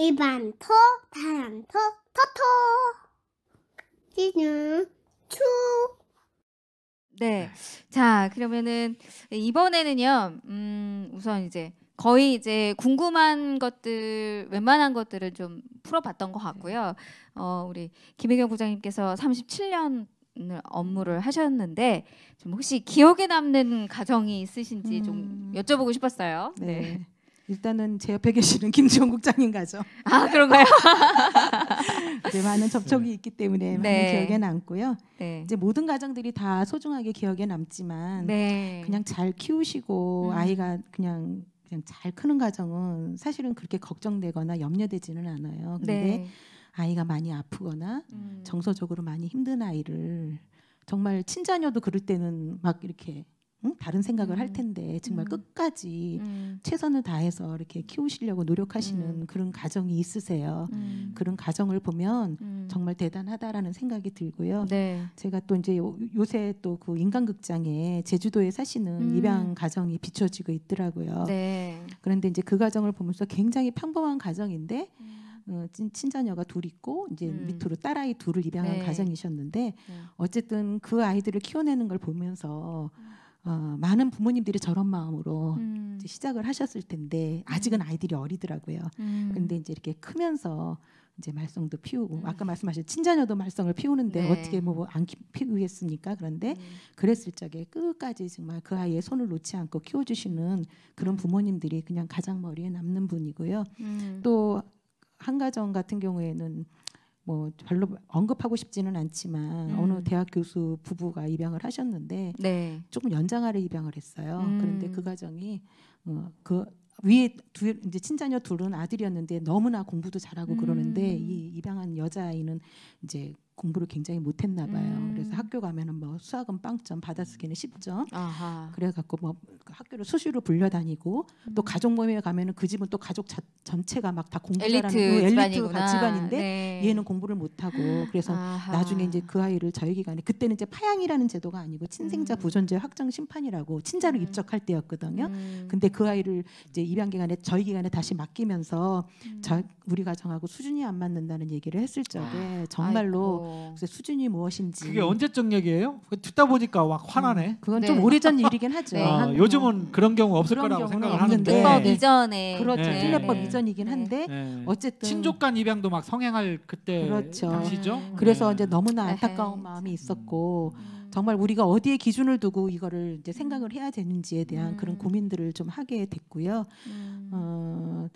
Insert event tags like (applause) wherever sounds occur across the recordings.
일반토, 다란토, 토토. 지금 추. 네. 네. 자, 그러면은 이번에는요. 음, 우선 이제 거의 이제 궁금한 것들, 웬만한 것들을 좀 풀어봤던 것 같고요. 네. 어, 우리 김혜경 부장님께서 37년 업무를 하셨는데 좀 혹시 기억에 남는 가정이 있으신지 음... 좀 여쭤보고 싶었어요. 네. 네. 일단은 제 옆에 계시는 (laughs) 김지원 국장님 가죠. 아 그런가요? (laughs) 이 많은 접촉이 네. 있기 때문에 네. 많은 기억에 남고요. 네. 이제 모든 가정들이 다 소중하게 기억에 남지만 네. 그냥 잘 키우시고 음. 아이가 그냥 그냥 잘 크는 가정은 사실은 그렇게 걱정되거나 염려되지는 않아요. 근데 네. 아이가 많이 아프거나 음. 정서적으로 많이 힘든 아이를 정말 친자녀도 그럴 때는 막 이렇게 응? 다른 생각을 음. 할 텐데 정말 음. 끝까지 음. 최선을 다해서 이렇게 키우시려고 노력하시는 음. 그런 가정이 있으세요. 음. 그런 가정을 보면 음. 정말 대단하다라는 생각이 들고요. 네. 제가 또 이제 요, 새또 그 인간극장에 제주도에 사시는 입양 가정이 비춰지고 있더라고요. 네. 그런데 이제 그 가정을 보면서 굉장히 평범한 가정인데 어, 친, 친자녀가 둘 있고 이제 음. 밑으로 딸아이 둘을 입양한 네. 가정이셨는데 네. 어쨌든 그 아이들을 키워내는 걸 보면서. 음. 어, 많은 부모님들이 저런 마음으로 음. 시작을 하셨을 텐데 음. 아직은 아이들이 어리더라고요. 음. 근데 이제 이렇게 크면서 이제 말썽도 피우고 음. 아까 말씀하신 친자녀도 말썽을 피우는데 네. 어떻게 뭐안 피우겠습니까? 그런데 음. 그랬을 적에 끝까지 정말 그 아이의 손을 놓지 않고 키워주시는 그런 부모님들이 그냥 가장 머리에 남는 분이고요. 음. 또 한가정 같은 경우에는 뭐 별로 언급하고 싶지는 않지만 음. 어느 대학 교수 부부가 입양을 하셨는데 네. 조금 연장 아래 입양을 했어요. 음. 그런데 그 가정이 어, 그 위에 두 이제 친자녀 둘은 아들이었는데 너무나 공부도 잘하고 음. 그러는데 이 입양한 여자아이는 이제 공부를 굉장히 못했나 봐요. 음. 그래서 학교 가면은 뭐 수학은 빵점, 받아쓰기는 10점. 아하. 그래갖고 뭐 학교를 수시로 불려다니고 음. 또 가족 모임에 가면은 그 집은 또 가족 자, 전체가 막 다 공부 엘리트 잘하는 엘리트 집안인데 네. 얘는 공부를 못하고 그래서 아하. 나중에 이제 그 아이를 자유기간에 그때는 이제 파양이라는 제도가 아니고 친생자 음. 보존제 확정 심판이라고 친자로 음. 입적할 때였거든요. 음. 근데 그 아이를 이제 입양 기간에 저희기간에 다시 맡기면서 자, 음. 우리 가정하고 수준이 안 맞는다는 얘기를 했을 적에 아, 정말로 아이고. 그래서 수준이 무엇인지 그게 언제적 얘기예요? 듣다 보니까 막 화나네. 음, 그건 좀 네. 오래전 (laughs) 일이긴 하죠. 네. 아, 요즘은 그런 경우 없을 그런 거라고 생각을 하는데 특법 네. 이전에 네. 그렇죠. 네. 특례법 이전이긴 한데 네. 어쨌든 친족간 입양도 막 성행할 그때 그렇죠. 당시죠. 그래서 이제 너무나 안타까운 마음이 있었고 음. 정말 우리가 어디에 기준을 두고 이거를 이제 생각을 해야 되는지에 대한 음. 그런 고민들을 좀 하게 됐고요. 음. 어,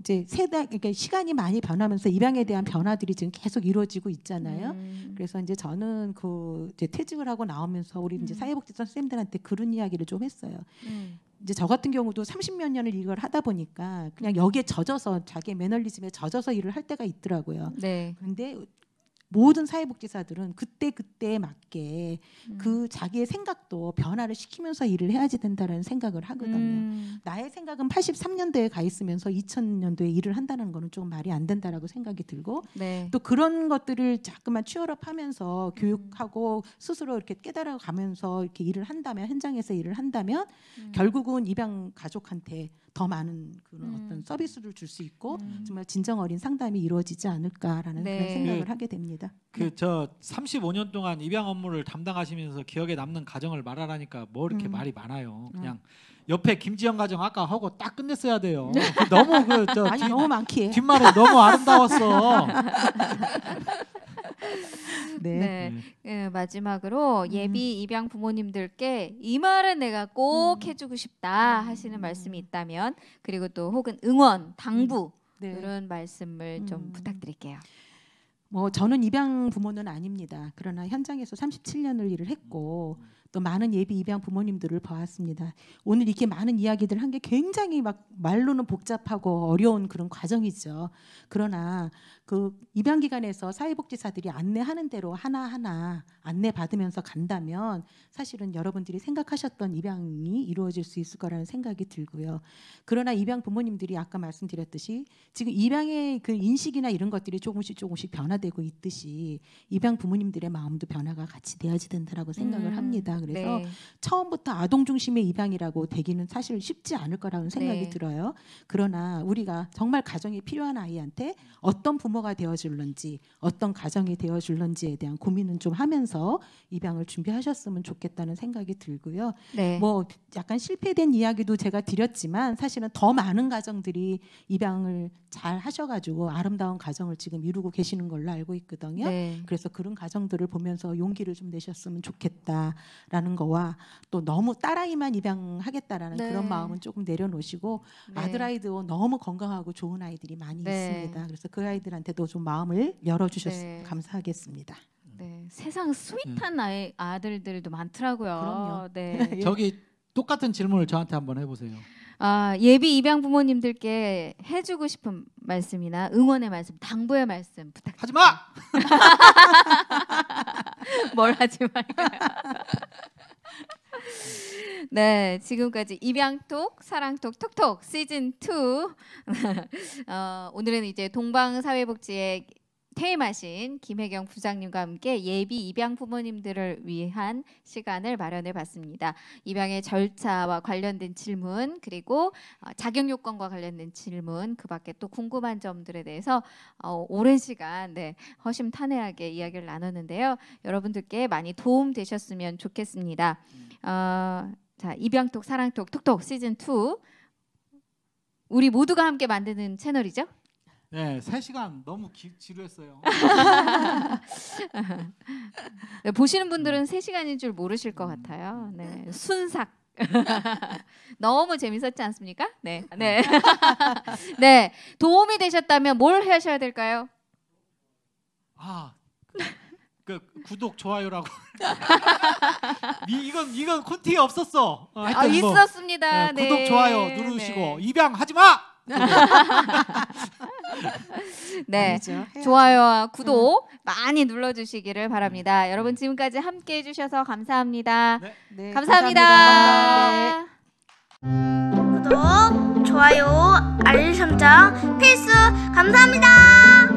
이제 세대 그러니까 시간이 많이 변하면서 입양에 대한 변화들이 지금 계속 이루어지고 있잖아요. 음. 그래서 이제 저는 그 이제 퇴직을 하고 나오면서 우리 음. 이제 사회복지 사 선생님들한테 그런 이야기를 좀 했어요. 음. 이제 저 같은 경우도 30몇 년을 이걸 하다 보니까 그냥 여기에 젖어서 자기 매널리즘에 젖어서 일을 할 때가 있더라고요. 네. 근데 모든 사회복지사들은 그때 그때에 맞게 음. 그 자기의 생각도 변화를 시키면서 일을 해야지 된다는 생각을 하거든요. 음. 나의 생각은 83년도에 가 있으면서 2000년도에 일을 한다는 거는 조금 말이 안 된다라고 생각이 들고 네. 또 그런 것들을 자꾸만 취업업하면서 음. 교육하고 음. 스스로 이렇게 깨달아가면서 이렇게 일을 한다면 현장에서 일을 한다면 음. 결국은 입양 가족한테 더 많은 그런 음. 어떤 서비스를 줄 수 있고 정말 진정 어린 상담이 이루어지지 않을까라는 네. 그런 생각을 하게 됩니다. 있습니다. 그저 35년 동안 입양 업무를 담당하시면서 기억에 남는 가정을 말하라니까 뭐 이렇게 음. 말이 많아요. 음. 그냥 옆에 김지영 가정 아까 하고 딱 끝냈어야 돼요. 네. 그 너무 그저 (laughs) 너무 많기 뒷말이 너무 아름다웠어. 네. 네. 네. 예, 마지막으로 음. 예비 입양 부모님들께 이 말은 내가 꼭 음. 해주고 싶다 하시는 음. 말씀이 있다면 그리고 또 혹은 응원, 당부 음. 네. 이런 말씀을 좀 부탁드릴게요. 뭐 저는 입양 부모는 아닙니다. 그러나 현장에서 37년을 일을 했고 음. 또 많은 예비 입양 부모님들을 봐왔습니다. 오늘 이렇게 많은 이야기들 한게 굉장히 막 말로는 복잡하고 어려운 그런 과정이죠. 그러나 그 입양 기관에서 사회복지사들이 안내하는 대로 하나하나 안내 받으면서 간다면 사실은 여러분들이 생각하셨던 입양이 이루어질 수 있을 거라는 생각이 들고요. 그러나 입양 부모님들이 아까 말씀드렸듯이 지금 입양의 그 인식이나 이런 것들이 조금씩 조금씩 변화되고 있듯이 입양 부모님들의 마음도 변화가 같이 되어야 된다라고 생각을 음. 합니다. 그래서 네. 처음부터 아동 중심의 입양이라고 되기는 사실 쉽지 않을 거라는 생각이 네. 들어요. 그러나 우리가 정말 가정이 필요한 아이한테 어떤 부모가 되어 줄런지 어떤 가정이 되어 줄런지에 대한 고민은 좀 하면서 입양을 준비하셨으면 좋겠다는 생각이 들고요. 네. 뭐 약간 실패된 이야기도 제가 드렸지만 사실은 더 많은 가정들이 입양을 잘 하셔가지고 아름다운 가정을 지금 이루고 계시는 걸로 알고 있거든요. 네. 그래서 그런 가정들을 보면서 용기를 좀 내셨으면 좋겠다. 라는 거와 또 너무 딸아이만 입양하겠다라는 네. 그런 마음은 조금 내려놓으시고 네. 아들아이도 너무 건강하고 좋은 아이들이 많이 네. 있습니다. 그래서 그 아이들한테도 좀 마음을 열어주셨으면 네. 감사하겠습니다. 네, 세상 스윗한 음. 아이, 아들들도 많더라고요. 그럼요. 네. (laughs) 예. 저기 똑같은 질문을 저한테 한번 해보세요. 아, 예비 입양 부모님들께 해주고 싶은 말씀이나 응원의 말씀, 당부의 말씀 부탁. 드 하지 마. (laughs) (laughs) 뭘 하지 말까요? (laughs) 네, 지금까지 입양톡, 사랑톡, 톡톡 시즌 2. (laughs) 어, 오늘은 이제 동방사회복지의 퇴임하신 김혜경 부장님과 함께 예비 입양 부모님들을 위한 시간을 마련해 봤습니다. 입양의 절차와 관련된 질문 그리고 어, 자격 요건과 관련된 질문 그밖에 또 궁금한 점들에 대해서 어, 오랜 시간 네, 허심탄회하게 이야기를 나눴는데요. 여러분들께 많이 도움 되셨으면 좋겠습니다. 어, 자 입양톡 사랑톡 톡톡 시즌 2 우리 모두가 함께 만드는 채널이죠. 네, 예, 3시간 너무 기, 지루했어요. (laughs) 네, 보시는 분들은 3시간인 음. 줄 모르실 것 음. 같아요. 네, 순삭. (laughs) 너무 재밌었지 않습니까? 네. 네. (laughs) 네. 도움이 되셨다면 뭘 하셔야 될까요? 아. 그, 그 구독 좋아요라고. 이, 이건 이건 콘티 없었어. 어, 아, 뭐. 있었습니다. 뭐, 네, 구독 네. 좋아요 누르시고 네. 입양 하지 마. 네. 아니죠. 좋아요와 구독 응. 음. 많이 눌러주시기를 바랍니다. 음. 여러분 지금까지 함께 해주셔서 감사합니다. 네. 네, 감사합니다. 감사합니다. 네. 구독, 좋아요, 알림 설정 필수 감사합니다.